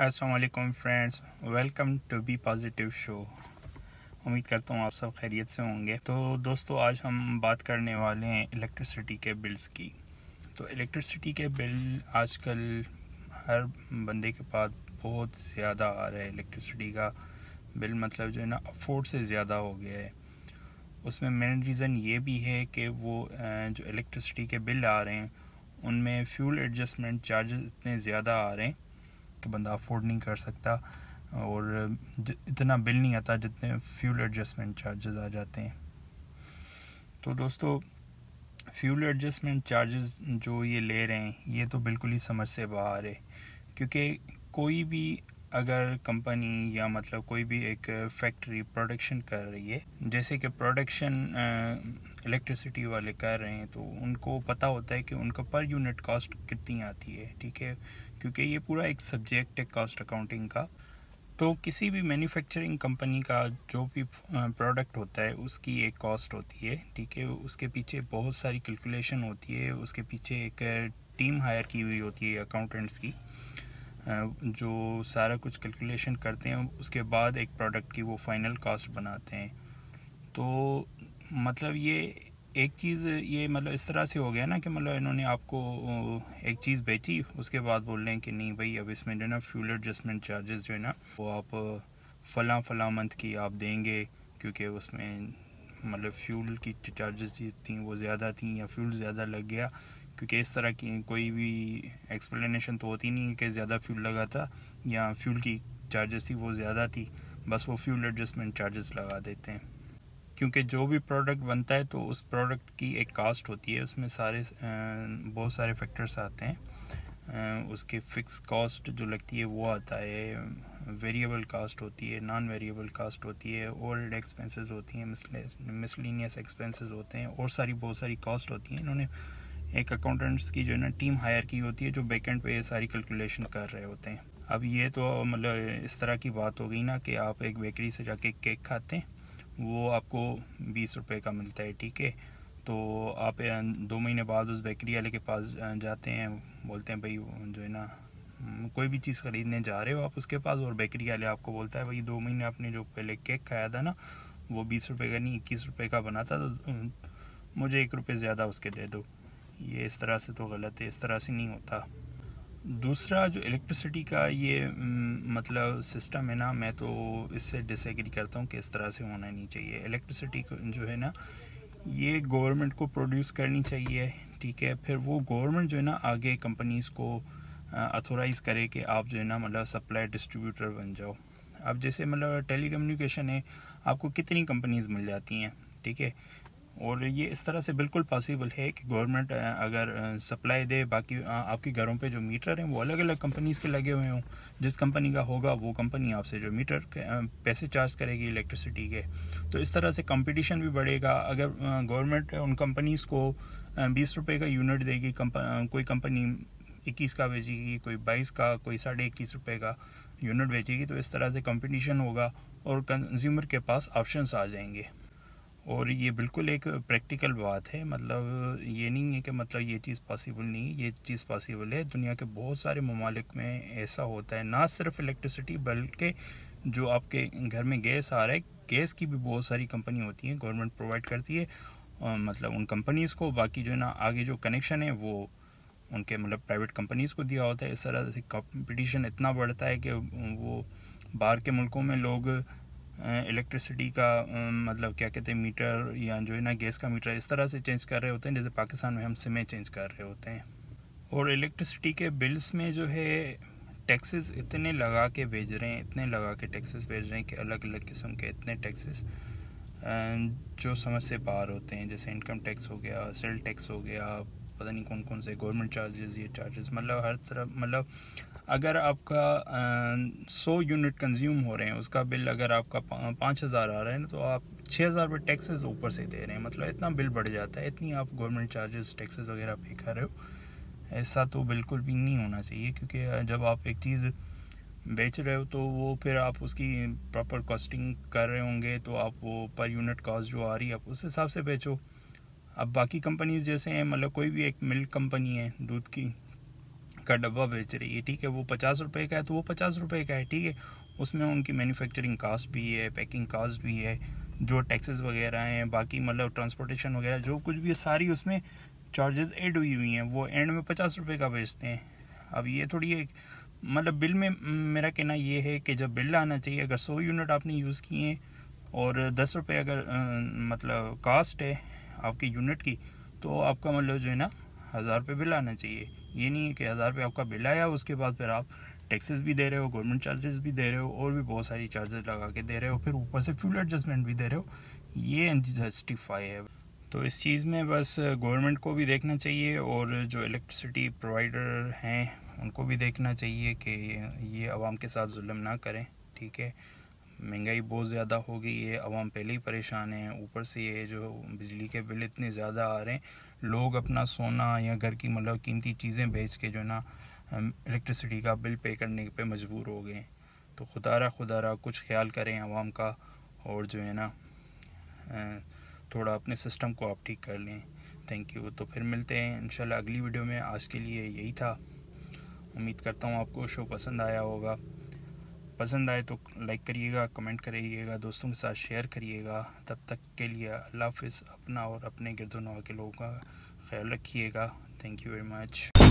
Aslam friends welcome to be positive show उम्मीद करता हूँ आप सब खैरियत से होंगे तो दोस्तों आज हम बात करने वाले हैं इलेक्ट्रिसिटी के बिल्स की तो इलेक्ट्रिसिटी के बिल आजकल हर बंदे के पास बहुत ज़्यादा आ रहा है इलेक्ट्रिसिटी का बिल मतलब जो है ना अफोर्ड से ज़्यादा हो गया है उसमें मेन रीज़न ये भी है कि वो जो इलेक्ट्रिसिटी के बिल आ रहे हैं उनमें फ्यूल एडजस्टमेंट चार्जेस इतने ज़्यादा आ रहे हैं कि बंदा अफोर्ड नहीं कर सकता और इतना बिल नहीं आता जितने फ्यूल एडजस्टमेंट चार्जेस आ जाते हैं तो दोस्तों फ्यूल एडजस्टमेंट चार्जेस जो ये ले रहे हैं ये तो बिल्कुल ही समझ से बाहर है क्योंकि कोई भी अगर कंपनी या मतलब कोई भी एक फैक्ट्री प्रोडक्शन कर रही है जैसे कि प्रोडक्शन इलेक्ट्रिसिटी वाले कर रहे हैं तो उनको पता होता है कि उनका पर यूनिट कॉस्ट कितनी आती है ठीक है क्योंकि ये पूरा एक सब्जेक्ट है कॉस्ट अकाउंटिंग का तो किसी भी मैन्युफैक्चरिंग कंपनी का जो भी प्रोडक्ट होता है उसकी एक कॉस्ट होती है ठीक है उसके पीछे बहुत सारी कैलकुलेशन होती है उसके पीछे एक टीम हायर की हुई होती है अकाउंटेंट्स की जो सारा कुछ कैलकुलेशन करते हैं उसके बाद एक प्रोडक्ट की वो फाइनल कॉस्ट बनाते हैं तो मतलब ये एक चीज़ ये मतलब इस तरह से हो गया ना कि मतलब इन्होंने आपको एक चीज़ बेची उसके बाद बोल रहे हैं कि नहीं भाई अब इसमें जो है ना फ्यूल एडजस्टमेंट चार्जेस जो है ना वो आप फ़लाँ फ़लाँ मंथ की आप देंगे क्योंकि उसमें मतलब फ्यूल की चार्जेस थी वो ज़्यादा थी या फ्यूल ज़्यादा लग गया क्योंकि इस तरह की कोई भी एक्सप्लेनेशन तो होती नहीं कि ज़्यादा फ्यूल लगा था या फ्यूल की चार्जेस थी वो ज़्यादा थी बस वो फ्यूल एडजस्टमेंट चार्जेस लगा देते हैं क्योंकि जो भी प्रोडक्ट बनता है तो उस प्रोडक्ट की एक कास्ट होती है उसमें सारे बहुत सारे फैक्टर्स आते हैं उसके फिक्स कॉस्ट जो लगती है वो आता है वेरिएबल कास्ट होती है नॉन वेरिएबल कास्ट होती है ओल्ड एक्सपेंसेस होती हैं मिसलिनियस एक्सपेंसेस होते हैं और सारी बहुत सारी कॉस्ट होती हैं इन्होंने एक अकाउंटेंट्स की जो है ना टीम हायर की होती है जो बैकेंड पे ये सारी कैलकुलेशन कर रहे होते हैं अब ये तो मतलब इस तरह की बात हो गई ना कि आप एक बेकरी से जाके केक खाते हैं वो आपको बीस रुपये का मिलता है ठीक है तो आप दो महीने बाद उस बेकरी वाले के पास जाते हैं बोलते हैं भाई जो है ना कोई भी चीज़ ख़रीदने जा रहे हो आप उसके पास और बेकरी वाले आपको बोलता है भाई दो महीने आपने जो पहले केक खाया था ना वो बीस रुपये का नहीं इक्कीस रुपये का बना था तो मुझे एक रुपये ज़्यादा उसके दे दो ये इस तरह से तो गलत है इस तरह से नहीं होता दूसरा जो इलेक्ट्रिसिटी का ये मतलब सिस्टम है ना मैं तो इससे डिसएग्री करता हूँ कि इस तरह से होना नहीं चाहिए इलेक्ट्रिसिटी जो है ना ये गवर्नमेंट को प्रोड्यूस करनी चाहिए ठीक है फिर वो गवर्नमेंट जो है ना आगे कंपनीज़ को अथोराइज़ करे कि आप जो है ना मतलब सप्लाई डिस्ट्रीब्यूटर बन जाओ अब जैसे मतलब टेली है आपको कितनी कंपनीज़ मिल जाती हैं ठीक है और ये इस तरह से बिल्कुल पॉसिबल है कि गवर्नमेंट अगर सप्लाई दे बाकी आपके घरों पे जो मीटर हैं वो अलग अलग कंपनीज़ के लगे हुए हों जिस कंपनी का होगा वो कंपनी आपसे जो मीटर पैसे चार्ज करेगी इलेक्ट्रिसिटी के तो इस तरह से कंपटीशन भी बढ़ेगा अगर गवर्नमेंट उन कंपनीज़ को बीस रुपये का यूनिट देगी कंप, कोई कंपनी इक्कीस का बेचेगी कोई बाईस का कोई साढ़े इक्कीस रुपये का यूनिट बेचेगी तो इस तरह से कंपटीशन होगा और कंज्यूमर के पास ऑप्शंस आ जाएंगे और ये बिल्कुल एक प्रैक्टिकल बात है मतलब ये नहीं है कि मतलब ये चीज़ पॉसिबल नहीं ये चीज़ पॉसिबल है दुनिया के बहुत सारे ममालिक में ऐसा होता है ना सिर्फ इलेक्ट्रिसिटी बल्कि जो आपके घर में गैस आ रहा है गैस की भी बहुत सारी कंपनी होती हैं गवर्नमेंट प्रोवाइड करती है और मतलब उन कंपनीज़ को बाकी जो है ना आगे जो कनेक्शन है वो उनके मतलब प्राइवेट कंपनीज़ को दिया होता है इस तरह से कंपटीशन इतना बढ़ता है कि वो बाहर के मुल्कों में लोग इलेक्ट्रिसिटी का मतलब क्या कहते हैं मीटर या जो है ना गैस का मीटर इस तरह से चेंज कर रहे होते हैं जैसे पाकिस्तान में हम सिमें चेंज कर रहे होते हैं और इलेक्ट्रिसिटी के बिल्स में जो है टैक्सेस इतने लगा के भेज रहे हैं इतने लगा के टैक्सेस भेज रहे हैं कि अलग अलग किस्म के इतने टैक्सेस जो समझ से बाहर होते हैं जैसे इनकम टैक्स हो गया सेल टैक्स हो गया पता नहीं कौन कौन से गवर्नमेंट चार्जेस ये चार्जेस मतलब हर तरफ मतलब अगर आपका सौ यूनिट कंज्यूम हो रहे हैं उसका बिल अगर आपका पाँच हज़ार आ रहा है ना तो आप छः हज़ार रुपये टैक्सेस ऊपर से दे रहे हैं मतलब इतना बिल बढ़ जाता है इतनी आप गवर्नमेंट चार्जेस टैक्सेस वगैरह पे कर रहे हो ऐसा तो बिल्कुल भी नहीं होना चाहिए क्योंकि जब आप एक चीज़ बेच रहे हो तो वो फिर आप उसकी प्रॉपर कॉस्टिंग कर रहे होंगे तो आप वो पर यूनिट कॉस्ट जो आ रही है आप उस हिसाब से बेचो अब बाकी कंपनीज जैसे हैं मतलब कोई भी एक मिल्क कंपनी है दूध की का डब्बा बेच रही है ठीक है वो पचास रुपये का है तो वो पचास रुपये का है ठीक है उसमें उनकी मैन्युफैक्चरिंग कास्ट भी है पैकिंग कास्ट भी है जो टैक्सेस वगैरह हैं बाकी मतलब ट्रांसपोर्टेशन वगैरह जो कुछ भी है सारी उसमें चार्जेस एड हुई हुई हैं वो एंड में पचास रुपये का बेचते हैं अब ये थोड़ी एक मतलब बिल में मेरा कहना ये है कि जब बिल आना चाहिए अगर सौ यूनिट आपने यूज़ किए हैं और दस रुपये अगर आ, मतलब कास्ट है आपकी यूनिट की तो आपका मतलब जो है ना हज़ार रुपये बिल आना चाहिए ये नहीं है कि हज़ार रुपये आपका बिल आया उसके बाद फिर आप टैक्सेस भी दे रहे हो गवर्नमेंट चार्जेस भी दे रहे हो और भी बहुत सारी चार्जेस लगा के दे रहे हो फिर ऊपर से फ्यूल एडजस्टमेंट भी दे रहे हो ये जस्टिफाई है तो इस चीज़ में बस गवर्नमेंट को भी देखना चाहिए और जो इलेक्ट्रिसिटी प्रोवाइडर हैं उनको भी देखना चाहिए कि ये आवाम के साथ जुल्म ना करें ठीक है महंगाई बहुत ज़्यादा हो गई है आवाम पहले ही परेशान है ऊपर से ये जो बिजली के बिल इतने ज़्यादा आ रहे हैं लोग अपना सोना या घर की मतलब कीमती चीज़ें बेच के जो है ना इलेक्ट्रिसिटी का बिल पे करने पे मजबूर हो गए तो खुदारा खुदारा कुछ ख्याल करें आवाम का और जो है ना थोड़ा अपने सिस्टम को आप ठीक कर लें थैंक यू तो फिर मिलते हैं इंशाल्लाह अगली वीडियो में आज के लिए यही था उम्मीद करता हूँ आपको शो पसंद आया होगा पसंद आए तो लाइक करिएगा कमेंट करिएगा दोस्तों के साथ शेयर करिएगा तब तक के लिए अल्लाह हाफ अपना और अपने गिरदोनवा के लोगों का ख्याल रखिएगा थैंक यू वेरी मच